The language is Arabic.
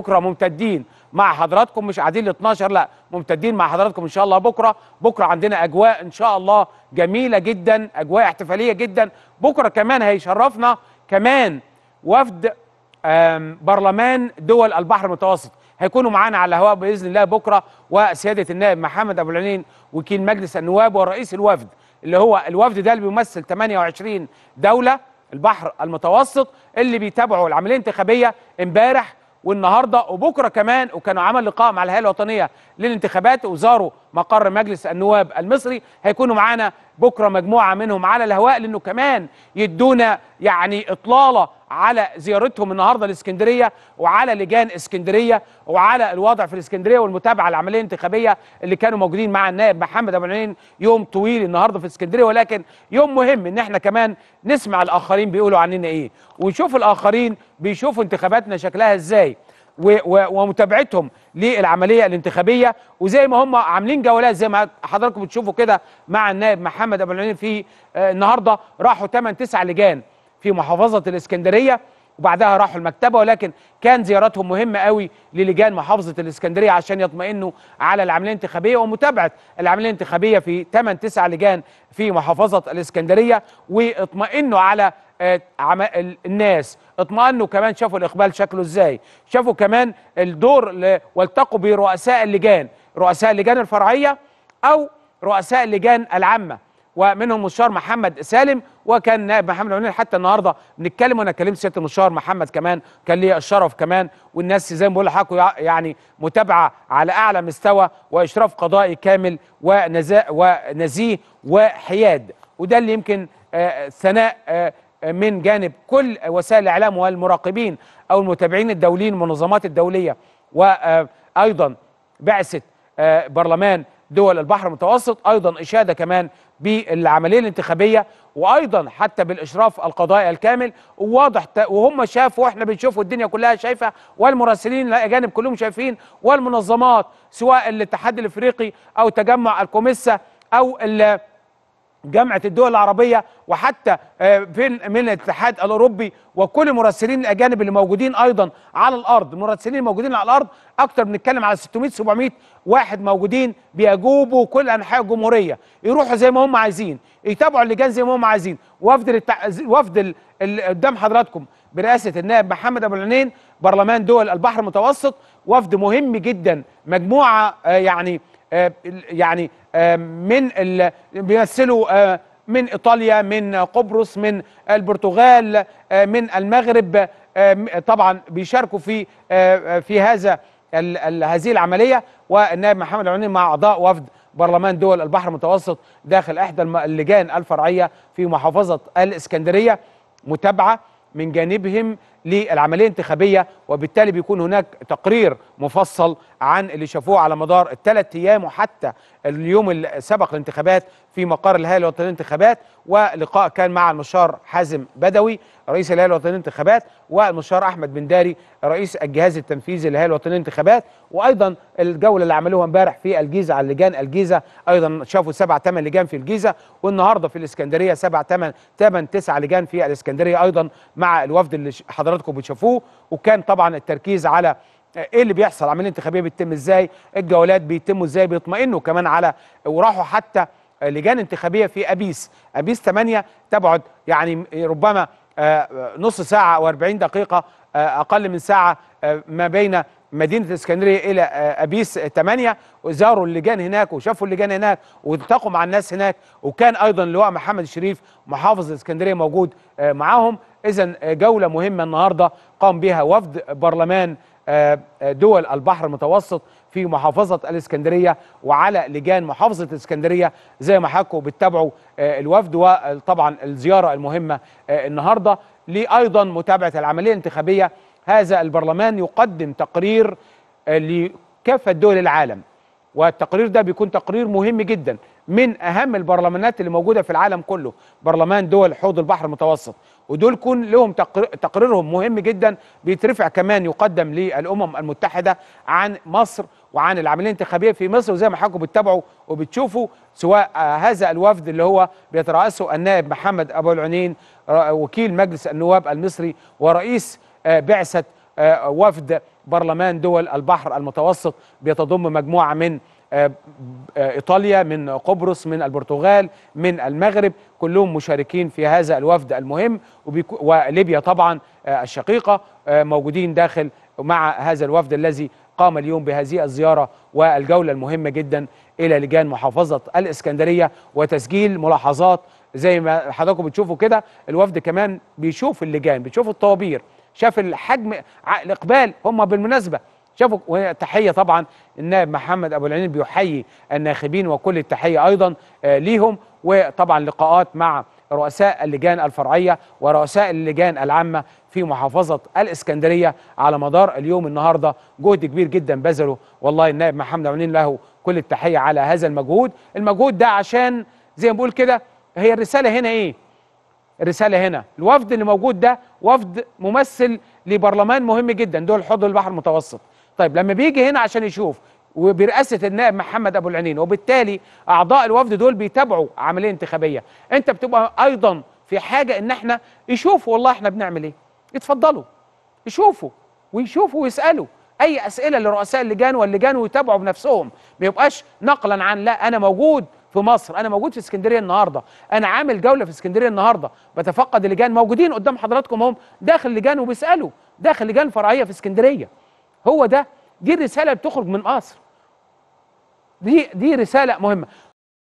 بكره ممتدين مع حضراتكم مش قاعدين ل 12 لا ممتدين مع حضراتكم ان شاء الله بكره بكره عندنا اجواء ان شاء الله جميله جدا اجواء احتفاليه جدا بكره كمان هيشرفنا كمان وفد برلمان دول البحر المتوسط هيكونوا معانا على الهواء باذن الله بكره وسياده النائب محمد ابو العينين وكيل مجلس النواب ورئيس الوفد اللي هو الوفد ده اللي بيمثل 28 دوله البحر المتوسط اللي بيتابعوا العمليه الانتخابيه امبارح والنهارده وبكره كمان وكانوا عمل لقاء مع الهيئه الوطنيه للانتخابات وزاروا مقر مجلس النواب المصري هيكونوا معانا بكره مجموعه منهم على الهواء لانه كمان يدونا يعني اطلاله على زيارتهم النهارده لاسكندريه وعلى لجان اسكندريه وعلى الوضع في الاسكندريه والمتابعه العمليه الانتخابيه اللي كانوا موجودين مع النائب محمد ابو العينين يوم طويل النهارده في اسكندريه ولكن يوم مهم ان احنا كمان نسمع الاخرين بيقولوا عننا ايه ونشوف الاخرين بيشوفوا انتخاباتنا شكلها ازاي ومتابعتهم للعمليه الانتخابيه وزي ما هم عاملين جولات زي ما حضراتكم بتشوفوا كده مع النائب محمد ابو العينين في آه، النهارده راحوا 8 9 لجان في محافظة الإسكندرية وبعدها راحوا المكتبة ولكن كان زيارتهم مهمة قوي للجان محافظة الإسكندرية عشان يطمئنوا على العملية الانتخابية ومتابعة العملية الانتخابية في 8 9 لجان في محافظة الإسكندرية واطمئنوا على آه، الناس اطمئنوا كمان شافوا الإقبال شكله ازاي شافوا كمان الدور والتقوا برؤساء اللجان رؤساء اللجان الفرعية أو رؤساء اللجان العامة ومنهم مستشار محمد سالم وكان نائب محمد عمران حتى النهارده بنتكلم وانا كلمت سياده المستشار محمد كمان كان لي الشرف كمان والناس زي ما بقول لحضراتكم يعني متابعه على اعلى مستوى واشراف قضائي كامل ونزاء ونزيه وحياد وده اللي يمكن آه، ثناء آه، آه، من جانب كل وسائل الاعلام والمراقبين او المتابعين الدوليين المنظمات الدوليه وايضا بعثه برلمان دول البحر المتوسط ايضا اشاده كمان بالعمليه الانتخابيه وايضا حتى بالاشراف القضائي الكامل وواضح وهم شافوا واحنا بنشوف والدنيا كلها شايفه والمراسلين الاجانب كلهم شايفين والمنظمات سواء الاتحاد الافريقي او تجمع الكوميسا او جامعه الدول العربيه وحتى آه، فين من الاتحاد الاوروبي وكل المراسلين الاجانب اللي موجودين ايضا على الارض المراسلين الموجودين على الارض اكتر بنتكلم على 600 700 واحد موجودين بيجوبوا كل انحاء الجمهوريه يروحوا زي ما هم عايزين يتابعوا اللجان زي ما هم عايزين وفد التع... وفد اللي قدام حضراتكم برئاسه النائب محمد ابو العنين برلمان دول البحر المتوسط وفد مهم جدا مجموعه آه، يعني آه، يعني آه، من بيمثلوا آه، من ايطاليا من قبرص من البرتغال من المغرب طبعا بيشاركوا في في هذا هذه العمليه والنائب محمد العنين مع اعضاء وفد برلمان دول البحر المتوسط داخل احدى اللجان الفرعيه في محافظه الاسكندريه متابعه من جانبهم للعمليه الانتخابيه وبالتالي بيكون هناك تقرير مفصل عن اللي شافوه على مدار الثلاث ايام وحتى اليوم السابق الانتخابات في مقر الهيئه الوطنيه للانتخابات ولقاء كان مع المستشار حازم بدوي رئيس الهيئه الوطنيه للانتخابات والمستشار احمد بن داري رئيس الجهاز التنفيذي للهيئه الوطنيه للانتخابات وايضا الجوله اللي عملوها امبارح في الجيزه على لجان الجيزه ايضا شافوا سبع ثمان لجان في الجيزه والنهارده في الاسكندريه سبع ثمان ثمان تسع لجان في الاسكندريه ايضا مع الوفد اللي حضر حضراتكم بتشوفوه وكان طبعا التركيز على ايه اللي بيحصل عمليه انتخابيه بتتم ازاي الجولات بيتموا ازاي بيطمئنوا كمان على وراحوا حتى لجان انتخابيه في ابيس ابيس 8 تبعد يعني ربما آه، نص ساعه او 40 دقيقه آه، اقل من ساعه آه، ما بين مدينه الاسكندريه الى ابيس 8 وزاروا اللجان هناك وشافوا اللجان هناك والتقوا مع الناس هناك وكان ايضا اللواء محمد الشريف محافظ الاسكندريه موجود معاهم إذا آه، جولة مهمة النهاردة قام بها وفد برلمان آه، آه، دول البحر المتوسط في محافظة الإسكندرية وعلى لجان محافظة الإسكندرية زي ما حكوا بتتابعوا الوفد وطبعا الزيارة المهمة النهاردة لأيضا متابعة العملية الانتخابية هذا البرلمان يقدم تقرير لكافة دول العالم والتقرير ده بيكون تقرير مهم جدا من اهم البرلمانات اللي موجوده في العالم كله برلمان دول حوض البحر المتوسط ودول كون لهم تقريرهم مهم جدا بيترفع كمان يقدم للامم المتحده عن مصر وعن العمليه الانتخابيه في مصر وزي ما حضراتكم بتتابعوا وبتشوفوا سواء هذا الوفد اللي هو بيترأسه النائب محمد ابو العنين وكيل مجلس النواب المصري ورئيس آه، بعثه آه، وفد برلمان دول البحر المتوسط بيتضم مجموعه من آه، آه، ايطاليا من قبرص من البرتغال من المغرب كلهم مشاركين في هذا الوفد المهم وليبيا طبعا آه، الشقيقه موجودين داخل مع هذا الوفد الذي قام اليوم بهذه الزيارة والجولة المهمة جدا إلى لجان محافظة الإسكندرية وتسجيل ملاحظات زي ما حضراتكم بتشوفوا كده الوفد كمان بيشوف اللجان بيشوف الطوابير شاف الحجم الإقبال هم بالمناسبة شافوا وتحيه طبعا النائب محمد ابو العين بيحيي الناخبين وكل التحيه ايضا آه، ليهم وطبعا لقاءات مع رؤساء اللجان الفرعيه ورؤساء اللجان العامه في محافظه الاسكندريه على مدار اليوم النهارده جهد كبير جدا بذله والله النائب محمد ابو العين له كل التحيه على هذا المجهود المجهود ده عشان زي ما بقول كده هي الرساله هنا ايه الرساله هنا الوفد اللي موجود ده وفد ممثل لبرلمان مهم جدا دول حوض البحر المتوسط طيب لما بيجي هنا عشان يشوف وبرئاسه النائب محمد ابو العنين وبالتالي اعضاء الوفد دول بيتابعوا عمليه انتخابيه انت بتبقى ايضا في حاجه ان احنا يشوفوا والله احنا بنعمل ايه يتفضلوا يشوفوا ويشوفوا ويسالوا اي اسئله لرؤساء اللجان واللجان ويتابعوا بنفسهم ما يبقاش نقلا عن لا انا موجود في مصر انا موجود في اسكندريه النهارده انا عامل جوله في اسكندريه النهارده بتفقد اللجان موجودين قدام حضراتكم هم داخل لجان وبيسالوا داخل لجان فرعيه في اسكندريه هو ده دي الرساله اللي بتخرج من قصر دي دي رساله مهمه